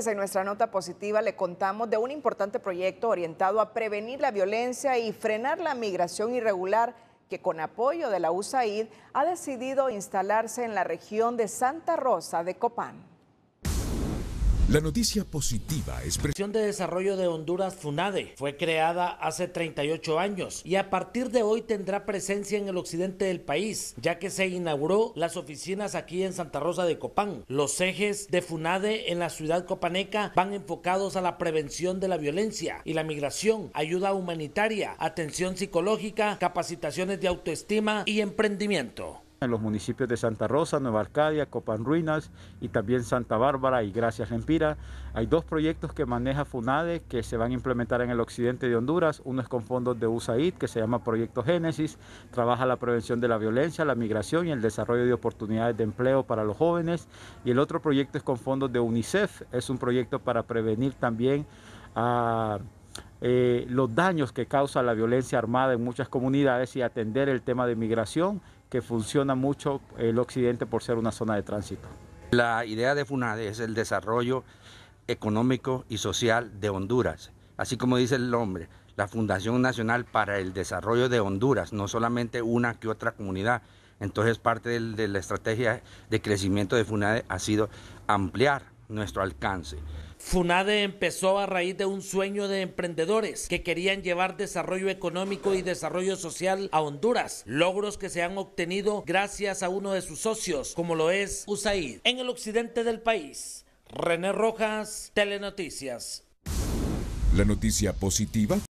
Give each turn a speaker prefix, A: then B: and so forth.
A: Pues, en nuestra nota positiva le contamos de un importante proyecto orientado a prevenir la violencia y frenar la migración irregular que con apoyo de la USAID ha decidido instalarse en la región de Santa Rosa de Copán.
B: La noticia positiva es... La de Desarrollo de Honduras, FUNADE, fue creada hace 38 años y a partir de hoy tendrá presencia en el occidente del país, ya que se inauguró las oficinas aquí en Santa Rosa de Copán. Los ejes de FUNADE en la ciudad copaneca van enfocados a la prevención de la violencia y la migración, ayuda humanitaria, atención psicológica, capacitaciones de autoestima y emprendimiento
C: en los municipios de Santa Rosa, Nueva Arcadia, Copan Ruinas y también Santa Bárbara y Gracias Lempira. Hay dos proyectos que maneja FUNADE que se van a implementar en el occidente de Honduras. Uno es con fondos de USAID que se llama Proyecto Génesis. Trabaja la prevención de la violencia, la migración y el desarrollo de oportunidades de empleo para los jóvenes. Y el otro proyecto es con fondos de UNICEF. Es un proyecto para prevenir también a... Eh, los daños que causa la violencia armada en muchas comunidades y atender el tema de migración, que funciona mucho el occidente por ser una zona de tránsito.
D: La idea de FUNADE es el desarrollo económico y social de Honduras, así como dice el nombre, la Fundación Nacional para el Desarrollo de Honduras, no solamente una que otra comunidad. Entonces parte de la estrategia de crecimiento de FUNADE ha sido ampliar nuestro alcance.
B: FUNADE empezó a raíz de un sueño de emprendedores que querían llevar desarrollo económico y desarrollo social a Honduras, logros que se han obtenido gracias a uno de sus socios, como lo es USAID. En el occidente del país, René Rojas, Telenoticias.
C: La noticia positiva